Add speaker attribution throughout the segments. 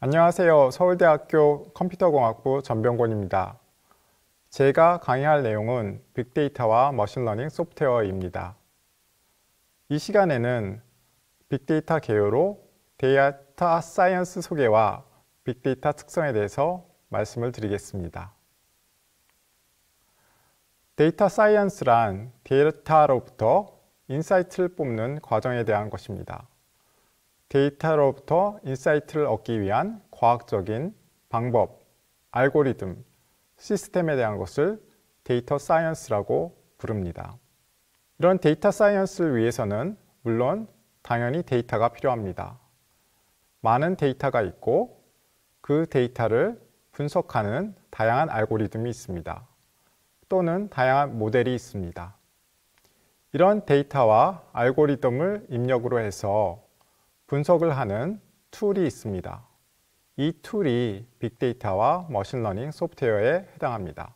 Speaker 1: 안녕하세요. 서울대학교 컴퓨터공학부 전병곤입니다. 제가 강의할 내용은 빅데이터와 머신러닝 소프트웨어입니다. 이 시간에는 빅데이터 개요로 데이터 사이언스 소개와 빅데이터 특성에 대해서 말씀을 드리겠습니다. 데이터 사이언스란 데이터로부터 인사이트를 뽑는 과정에 대한 것입니다. 데이터로부터 인사이트를 얻기 위한 과학적인 방법, 알고리즘, 시스템에 대한 것을 데이터 사이언스라고 부릅니다. 이런 데이터 사이언스를 위해서는 물론 당연히 데이터가 필요합니다. 많은 데이터가 있고 그 데이터를 분석하는 다양한 알고리즘이 있습니다. 또는 다양한 모델이 있습니다. 이런 데이터와 알고리즘을 입력으로 해서 분석을 하는 툴이 있습니다. 이 툴이 빅데이터와 머신러닝 소프트웨어에 해당합니다.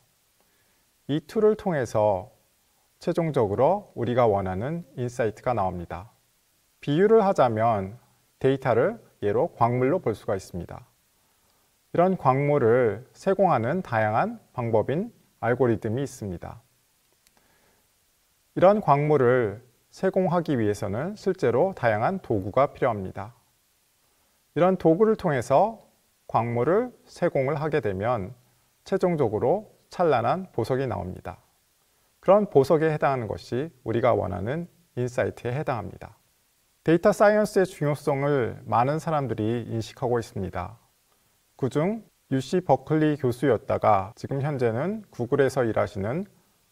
Speaker 1: 이 툴을 통해서 최종적으로 우리가 원하는 인사이트가 나옵니다. 비유를 하자면 데이터를 예로 광물로 볼 수가 있습니다. 이런 광물을 세공하는 다양한 방법인 알고리즘이 있습니다. 이런 광물을 세공하기 위해서는 실제로 다양한 도구가 필요합니다. 이런 도구를 통해서 광물을 세공을 하게 되면 최종적으로 찬란한 보석이 나옵니다. 그런 보석에 해당하는 것이 우리가 원하는 인사이트에 해당합니다. 데이터 사이언스의 중요성을 많은 사람들이 인식하고 있습니다. 그 중 UC 버클리 교수였다가 지금 현재는 구글에서 일하시는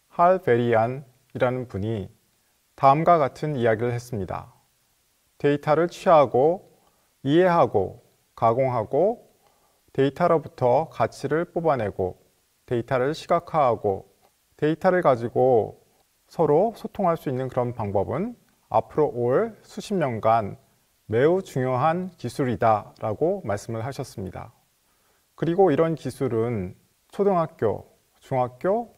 Speaker 1: 할 베리안이라는 분이 다음과 같은 이야기를 했습니다. 데이터를 취하고 이해하고 가공하고 데이터로부터 가치를 뽑아내고 데이터를 시각화하고 데이터를 가지고 서로 소통할 수 있는 그런 방법은 앞으로 올 수십 년간 매우 중요한 기술이다 라고 말씀을 하셨습니다. 그리고 이런 기술은 초등학교, 중학교,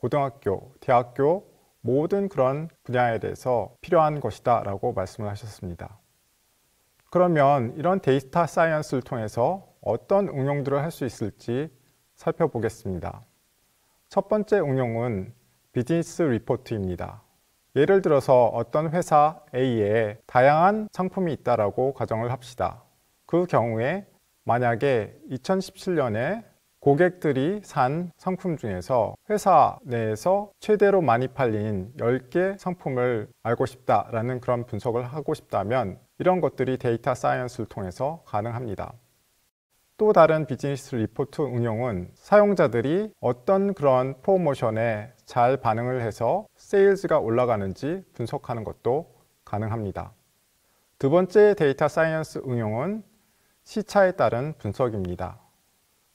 Speaker 1: 고등학교, 대학교 모든 그런 분야에 대해서 필요한 것이다 라고 말씀을 하셨습니다. 그러면 이런 데이터 사이언스를 통해서 어떤 응용들을 할 수 있을지 살펴보겠습니다. 첫 번째 응용은 비즈니스 리포트입니다. 예를 들어서 어떤 회사 A에 다양한 상품이 있다라고 가정을 합시다. 그 경우에 만약에 2017년에 고객들이 산 상품 중에서 회사 내에서 최대로 많이 팔린 10개 상품을 알고 싶다라는 그런 분석을 하고 싶다면 이런 것들이 데이터 사이언스를 통해서 가능합니다. 또 다른 비즈니스 리포트 응용은 사용자들이 어떤 그런 프로모션에 잘 반응을 해서 세일즈가 올라가는지 분석하는 것도 가능합니다. 두 번째 데이터 사이언스 응용은 시차에 따른 분석입니다.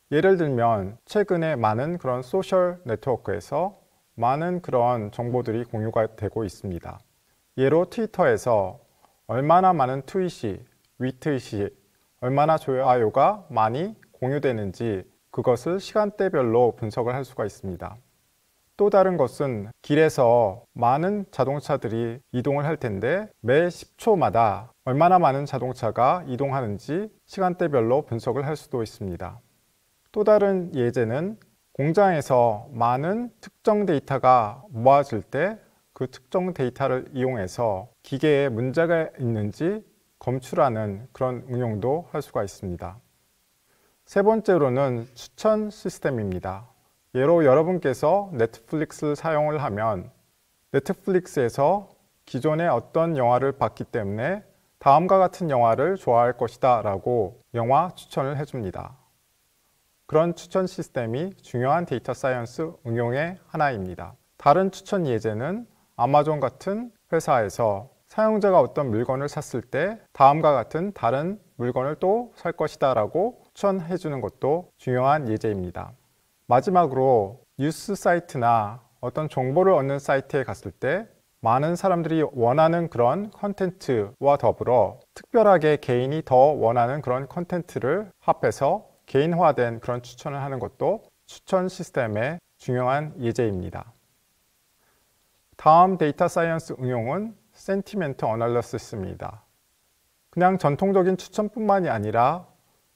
Speaker 1: 예를 들면 최근에 많은 그런 소셜 네트워크에서 많은 그런 정보들이 공유가 되고 있습니다. 예로 트위터에서 얼마나 많은 트윗이, 위트윗이, 얼마나 좋아요가 많이 공유되는지 그것을 시간대별로 분석을 할 수가 있습니다. 또 다른 것은 길에서 많은 자동차들이 이동을 할 텐데 매 10초마다 얼마나 많은 자동차가 이동하는지 시간대별로 분석을 할 수도 있습니다. 또 다른 예제는 공장에서 많은 특정 데이터가 모아질 때 그 특정 데이터를 이용해서 기계에 문제가 있는지 검출하는 그런 응용도 할 수가 있습니다. 세 번째로는 추천 시스템입니다. 예로 여러분께서 넷플릭스를 사용을 하면 넷플릭스에서 기존의 어떤 영화를 봤기 때문에 다음과 같은 영화를 좋아할 것이다 라고 영화 추천을 해줍니다. 그런 추천 시스템이 중요한 데이터 사이언스 응용의 하나입니다. 다른 추천 예제는 아마존 같은 회사에서 사용자가 어떤 물건을 샀을 때 다음과 같은 다른 물건을 또 살 것이다 라고 추천해 주는 것도 중요한 예제입니다. 마지막으로 뉴스 사이트나 어떤 정보를 얻는 사이트에 갔을 때 많은 사람들이 원하는 그런 컨텐츠와 더불어 특별하게 개인이 더 원하는 그런 컨텐츠를 합해서 개인화된 그런 추천을 하는 것도 추천 시스템의 중요한 예제입니다. 다음 데이터 사이언스 응용은 센티멘트 어널러스입니다 그냥 전통적인 추천뿐만이 아니라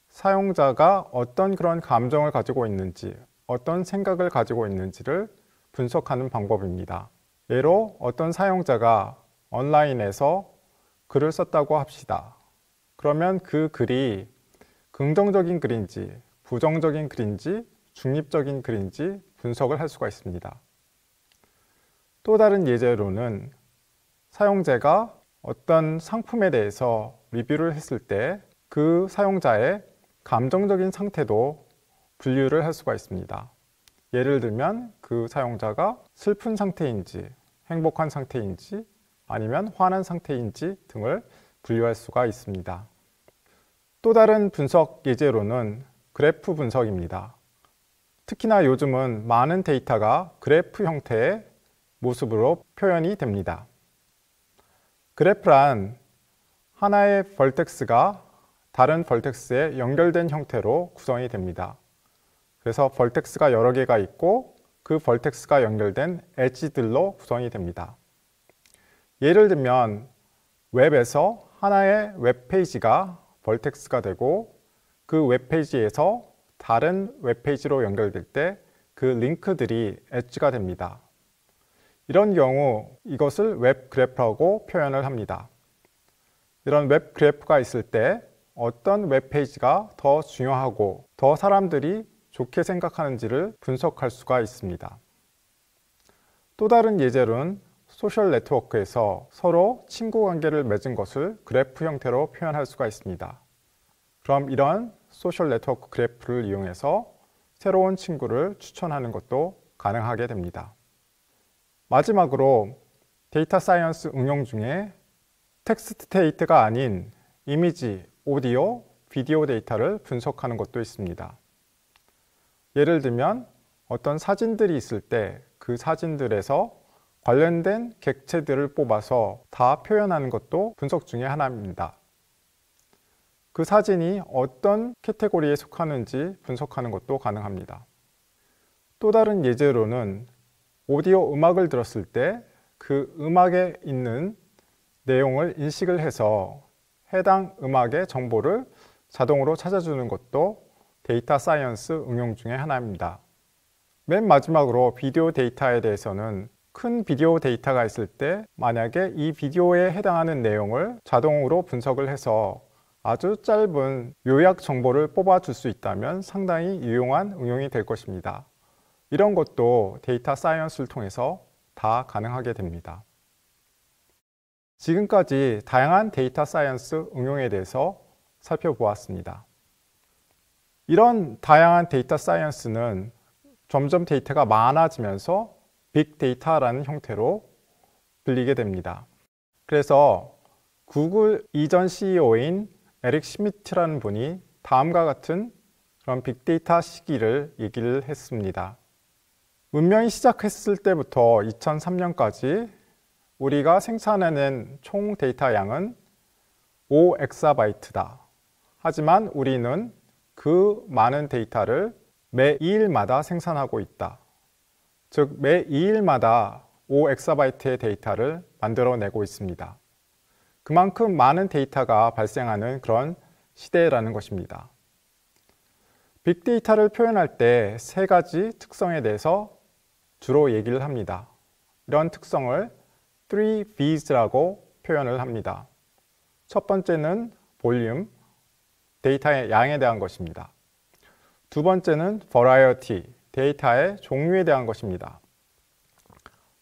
Speaker 1: 사용자가 어떤 그런 감정을 가지고 있는지, 어떤 생각을 가지고 있는지를 분석하는 방법입니다. 예로 어떤 사용자가 온라인에서 글을 썼다고 합시다. 그러면 그 글이 긍정적인 글인지 부정적인 글인지 중립적인 글인지 분석을 할 수가 있습니다. 또 다른 예제로는 사용자가 어떤 상품에 대해서 리뷰를 했을 때 그 사용자의 감정적인 상태도 분류를 할 수가 있습니다. 예를 들면 그 사용자가 슬픈 상태인지 행복한 상태인지 아니면 화난 상태인지 등을 분류할 수가 있습니다. 또 다른 분석 예제로는 그래프 분석입니다. 특히나 요즘은 많은 데이터가 그래프 형태의 모습으로 표현이 됩니다. 그래프란 하나의 벌텍스가 다른 벌텍스에 연결된 형태로 구성이 됩니다. 그래서 벌텍스가 여러 개가 있고 그 벌텍스가 연결된 엣지들로 구성이 됩니다. 예를 들면 웹에서 하나의 웹페이지가 벌텍스가 되고 그 웹페이지에서 다른 웹페이지로 연결될 때 그 링크들이 엣지가 됩니다. 이런 경우 이것을 웹 그래프라고 표현을 합니다. 이런 웹 그래프가 있을 때 어떤 웹페이지가 더 중요하고 더 사람들이 좋게 생각하는지를 분석할 수가 있습니다. 또 다른 예제로는 소셜 네트워크에서 서로 친구 관계를 맺은 것을 그래프 형태로 표현할 수가 있습니다. 그럼 이런 소셜 네트워크 그래프를 이용해서 새로운 친구를 추천하는 것도 가능하게 됩니다. 마지막으로 데이터 사이언스 응용 중에 텍스트 데이터가 아닌 이미지, 오디오, 비디오 데이터를 분석하는 것도 있습니다. 예를 들면 어떤 사진들이 있을 때 그 사진들에서 관련된 객체들을 뽑아서 다 표현하는 것도 분석 중의 하나입니다. 그 사진이 어떤 캐테고리에 속하는지 분석하는 것도 가능합니다. 또 다른 예제로는 오디오 음악을 들었을 때 그 음악에 있는 내용을 인식을 해서 해당 음악의 정보를 자동으로 찾아주는 것도 데이터 사이언스 응용 중의 하나입니다. 맨 마지막으로 비디오 데이터에 대해서는 큰 비디오 데이터가 있을 때 만약에 이 비디오에 해당하는 내용을 자동으로 분석을 해서 아주 짧은 요약 정보를 뽑아줄 수 있다면 상당히 유용한 응용이 될 것입니다. 이런 것도 데이터 사이언스를 통해서 다 가능하게 됩니다. 지금까지 다양한 데이터 사이언스 응용에 대해서 살펴보았습니다. 이런 다양한 데이터 사이언스는 점점 데이터가 많아지면서 빅데이터라는 형태로 불리게 됩니다. 그래서 구글 이전 CEO인 에릭 시미트라는 분이 다음과 같은 그런 빅데이터 시기를 얘기를 했습니다. 문명이 시작했을 때부터 2003년까지 우리가 생산해낸 총 데이터 양은 5엑사바이트다. 하지만 우리는 그 많은 데이터를 매일마다 생산하고 있다. 즉매 2일마다 5엑사바이트의 데이터를 만들어내고 있습니다. 그만큼 많은 데이터가 발생하는 그런 시대라는 것입니다. 빅데이터를 표현할 때 세 가지 특성에 대해서 주로 얘기를 합니다. 이런 특성을 3Vs라고 표현을 합니다. 첫 번째는 볼륨, 데이터의 양에 대한 것입니다. 두 번째는 variety, 데이터의 종류에 대한 것입니다.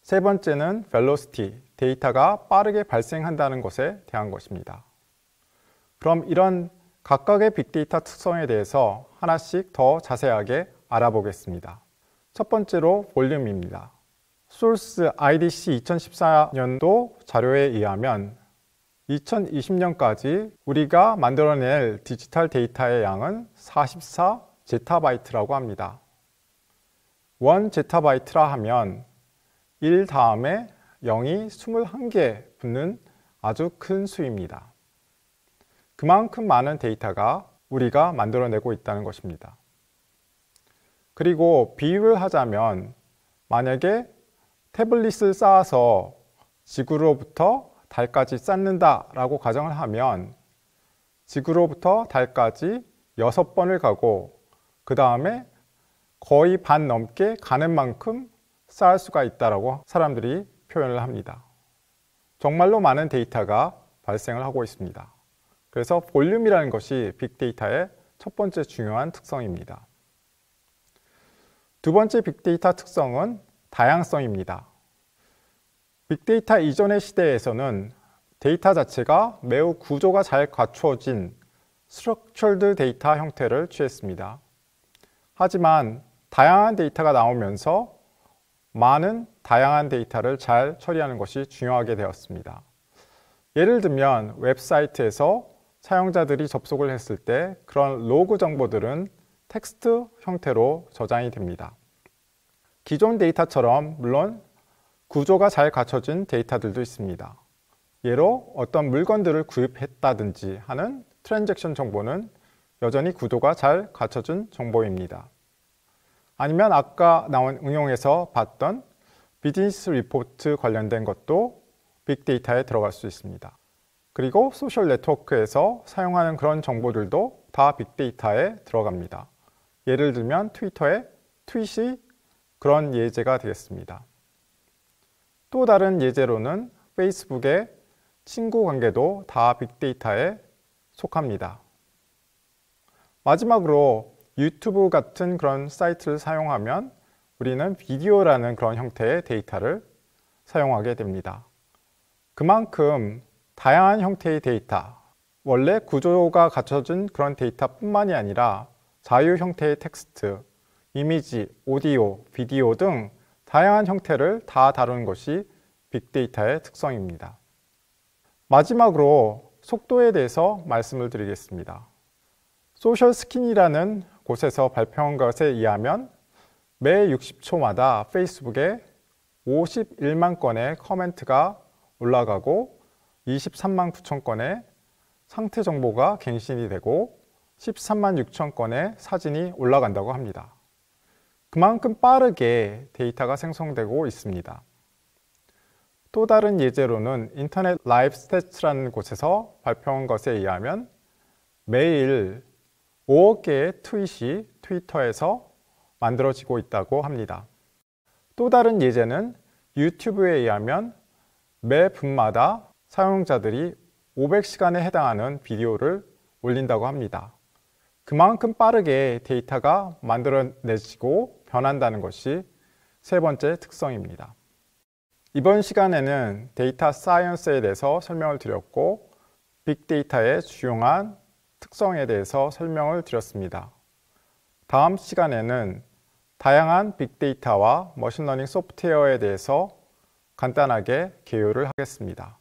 Speaker 1: 세 번째는 velocity, 데이터가 빠르게 발생한다는 것에 대한 것입니다. 그럼 이런 각각의 빅데이터 특성에 대해서 하나씩 더 자세하게 알아보겠습니다. 첫 번째로 볼륨입니다. 소스 IDC 2014년도 자료에 의하면 2020년까지 우리가 만들어낼 디지털 데이터의 양은 44 제타바이트라고 합니다. 원 제타바이트라 하면 1 다음에 0이 21개 붙는 아주 큰 수입니다. 그만큼 많은 데이터가 우리가 만들어내고 있다는 것입니다. 그리고 비유를 하자면 만약에 태블릿을 쌓아서 지구로부터 달까지 쌓는다 라고 가정을 하면 지구로부터 달까지 6번을 가고 그 다음에 거의 반 넘게 가는 만큼 쌓을 수가 있다고 라 사람들이 표현을 합니다. 정말로 많은 데이터가 발생을 하고 있습니다. 그래서 볼륨이라는 것이 빅데이터의 첫 번째 중요한 특성입니다. 두 번째 빅데이터 특성은 다양성입니다. 빅데이터 이전의 시대에서는 데이터 자체가 매우 구조가 잘 갖추어진 스트럭처드 데이터 형태를 취했습니다. 하지만 다양한 데이터가 나오면서 많은 다양한 데이터를 잘 처리하는 것이 중요하게 되었습니다. 예를 들면 웹사이트에서 사용자들이 접속을 했을 때 그런 로그 정보들은 텍스트 형태로 저장이 됩니다. 기존 데이터처럼 물론 구조가 잘 갖춰진 데이터들도 있습니다. 예로 어떤 물건들을 구입했다든지 하는 트랜잭션 정보는 여전히 구조가 잘 갖춰진 정보입니다. 아니면 아까 나온 응용에서 봤던 비즈니스 리포트 관련된 것도 빅데이터에 들어갈 수 있습니다. 그리고 소셜 네트워크에서 사용하는 그런 정보들도 다 빅데이터에 들어갑니다. 예를 들면 트위터의 트윗이 그런 예제가 되겠습니다. 또 다른 예제로는 페이스북의 친구 관계도 다 빅데이터에 속합니다. 마지막으로 유튜브 같은 그런 사이트를 사용하면 우리는 비디오라는 그런 형태의 데이터를 사용하게 됩니다. 그만큼 다양한 형태의 데이터, 원래 구조가 갖춰진 그런 데이터뿐만이 아니라 자유 형태의 텍스트, 이미지, 오디오, 비디오 등 다양한 형태를 다 다루는 것이 빅데이터의 특성입니다. 마지막으로 속도에 대해서 말씀을 드리겠습니다. 소셜 스킨이라는 곳에서 발표한 것에 의하면 매 60초마다 페이스북에 51만 건의 커멘트가 올라가고 23만 9천 건의 상태 정보가 갱신이 되고 13만 6천 건의 사진이 올라간다고 합니다. 그만큼 빠르게 데이터가 생성되고 있습니다. 또 다른 예제로는 인터넷 라이브 스태츠라는 곳에서 발표한 것에 의하면 매일 5억 개의 트윗이 트위터에서 만들어지고 있다고 합니다. 또 다른 예제는 유튜브에 의하면 매 분마다 사용자들이 500시간에 해당하는 비디오를 올린다고 합니다. 그만큼 빠르게 데이터가 만들어내지고 변한다는 것이 세 번째 특성입니다. 이번 시간에는 데이터 사이언스에 대해서 설명을 드렸고 빅데이터의 주요한 특성에 대해서 설명을 드렸습니다. 다음 시간에는 다양한 빅데이터와 머신러닝 소프트웨어에 대해서 간단하게 개요를 하겠습니다.